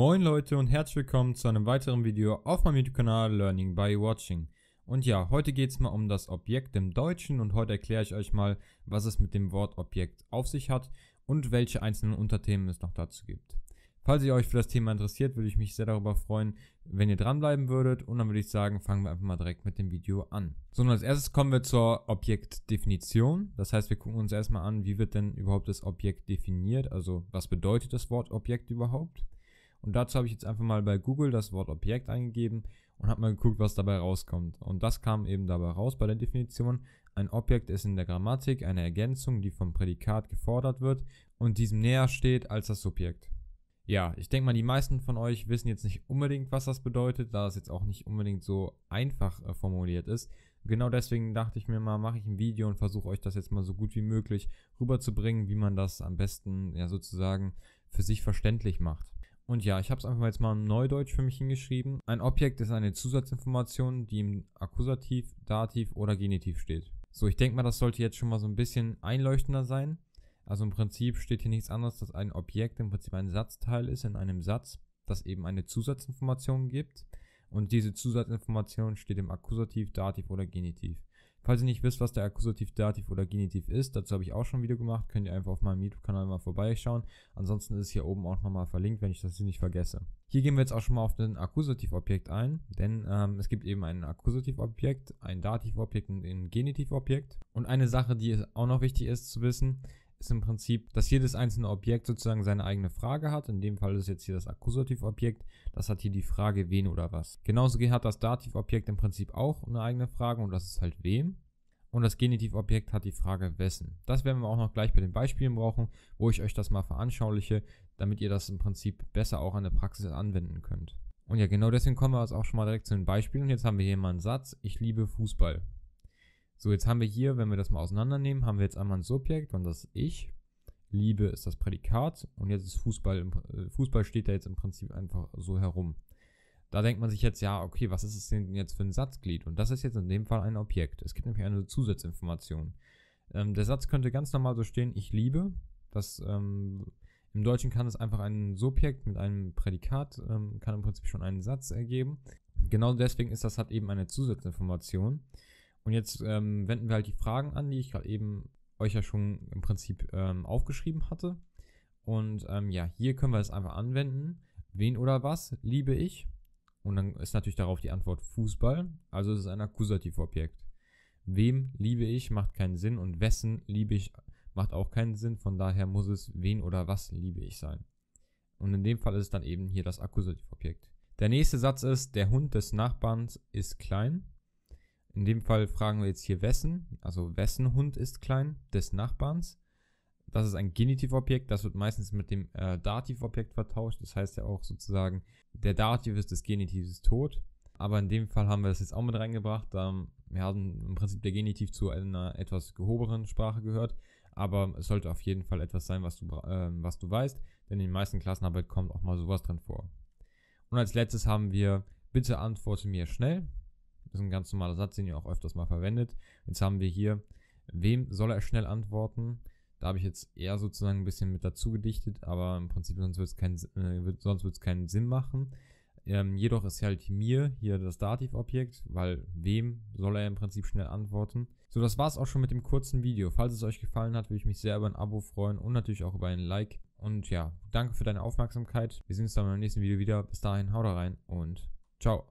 Moin Leute und herzlich willkommen zu einem weiteren Video auf meinem YouTube-Kanal Learning by Watching. Und ja, heute geht es mal um das Objekt im Deutschen und heute erkläre ich euch mal, was es mit dem Wort Objekt auf sich hat und welche einzelnen Unterthemen es noch dazu gibt. Falls ihr euch für das Thema interessiert, würde ich mich sehr darüber freuen, wenn ihr dranbleiben würdet und dann würde ich sagen, fangen wir einfach mal direkt mit dem Video an. So, und als erstes kommen wir zur Objektdefinition. Das heißt, wir gucken uns erstmal an, wie wird denn überhaupt das Objekt definiert, also was bedeutet das Wort Objekt überhaupt. Und dazu habe ich jetzt einfach mal bei Google das Wort Objekt eingegeben und habe mal geguckt, was dabei rauskommt. Und das kam eben dabei raus bei der Definition. Ein Objekt ist in der Grammatik eine Ergänzung, die vom Prädikat gefordert wird und diesem näher steht als das Subjekt. Ja, ich denke mal, die meisten von euch wissen jetzt nicht unbedingt, was das bedeutet, da es jetzt auch nicht unbedingt so einfach äh, formuliert ist. Genau deswegen dachte ich mir mal, mache ich ein Video und versuche euch das jetzt mal so gut wie möglich rüberzubringen, wie man das am besten ja sozusagen für sich verständlich macht. Und ja, ich habe es einfach mal jetzt mal im Neudeutsch für mich hingeschrieben. Ein Objekt ist eine Zusatzinformation, die im Akkusativ, Dativ oder Genitiv steht. So, ich denke mal, das sollte jetzt schon mal so ein bisschen einleuchtender sein. Also im Prinzip steht hier nichts anderes, dass ein Objekt im Prinzip ein Satzteil ist in einem Satz, das eben eine Zusatzinformation gibt. Und diese Zusatzinformation steht im Akkusativ, Dativ oder Genitiv. Falls ihr nicht wisst, was der Akkusativ, Dativ oder Genitiv ist, dazu habe ich auch schon ein Video gemacht, könnt ihr einfach auf meinem YouTube-Kanal mal vorbeischauen. Ansonsten ist es hier oben auch nochmal verlinkt, wenn ich das hier nicht vergesse. Hier gehen wir jetzt auch schon mal auf den Akkusativobjekt ein, denn ähm, es gibt eben ein Akkusativobjekt, ein Dativobjekt und ein Genitivobjekt. Und eine Sache, die auch noch wichtig ist zu wissen, ist im Prinzip, dass jedes einzelne Objekt sozusagen seine eigene Frage hat. In dem Fall ist jetzt hier das Akkusativobjekt. Das hat hier die Frage wen oder was. Genauso hat das Dativobjekt im Prinzip auch eine eigene Frage und das ist halt wem. Und das Genitivobjekt hat die Frage wessen. Das werden wir auch noch gleich bei den Beispielen brauchen, wo ich euch das mal veranschauliche, damit ihr das im Prinzip besser auch an der Praxis anwenden könnt. Und ja, genau deswegen kommen wir jetzt auch schon mal direkt zu den Beispielen. Und jetzt haben wir hier mal einen Satz, ich liebe Fußball. So, jetzt haben wir hier, wenn wir das mal auseinandernehmen, haben wir jetzt einmal ein Subjekt und das ist ich. Liebe ist das Prädikat und jetzt ist Fußball, äh, Fußball steht da jetzt im Prinzip einfach so herum. Da denkt man sich jetzt, ja, okay, was ist es denn jetzt für ein Satzglied? Und das ist jetzt in dem Fall ein Objekt. Es gibt nämlich eine Zusatzinformation. Ähm, der Satz könnte ganz normal so stehen, ich liebe. Das, ähm, Im Deutschen kann es einfach ein Subjekt mit einem Prädikat, ähm, kann im Prinzip schon einen Satz ergeben. Genau deswegen ist das halt eben eine Zusatzinformation. Und jetzt ähm, wenden wir halt die Fragen an, die ich gerade eben euch ja schon im Prinzip ähm, aufgeschrieben hatte. Und ähm, ja, hier können wir es einfach anwenden. Wen oder was liebe ich? Und dann ist natürlich darauf die Antwort Fußball. Also es ist ein Akkusativobjekt. Wem liebe ich macht keinen Sinn und wessen liebe ich macht auch keinen Sinn. Von daher muss es wen oder was liebe ich sein. Und in dem Fall ist es dann eben hier das Akkusativobjekt. Der nächste Satz ist, der Hund des Nachbarns ist klein. In dem Fall fragen wir jetzt hier wessen, also wessen Hund ist klein, des Nachbarns. Das ist ein Genitivobjekt, das wird meistens mit dem äh, Dativobjekt vertauscht. Das heißt ja auch sozusagen, der Dativ ist des Genitives tot. Aber in dem Fall haben wir das jetzt auch mit reingebracht. Ähm, wir haben im Prinzip der Genitiv zu einer etwas gehobenen Sprache gehört. Aber es sollte auf jeden Fall etwas sein, was du, äh, was du weißt, denn in den meisten Klassenarbeit halt kommt auch mal sowas drin vor. Und als letztes haben wir, bitte antworte mir schnell. Das ist ein ganz normaler Satz, den ihr auch öfters mal verwendet. Jetzt haben wir hier, wem soll er schnell antworten? Da habe ich jetzt eher sozusagen ein bisschen mit dazu gedichtet, aber im Prinzip sonst äh, wird es keinen, äh, sonst keinen Sinn machen. Ähm, jedoch ist halt mir hier das Dativobjekt, weil wem soll er im Prinzip schnell antworten? So, das war es auch schon mit dem kurzen Video. Falls es euch gefallen hat, würde ich mich sehr über ein Abo freuen und natürlich auch über ein Like. Und ja, danke für deine Aufmerksamkeit. Wir sehen uns dann beim nächsten Video wieder. Bis dahin, haut rein und ciao.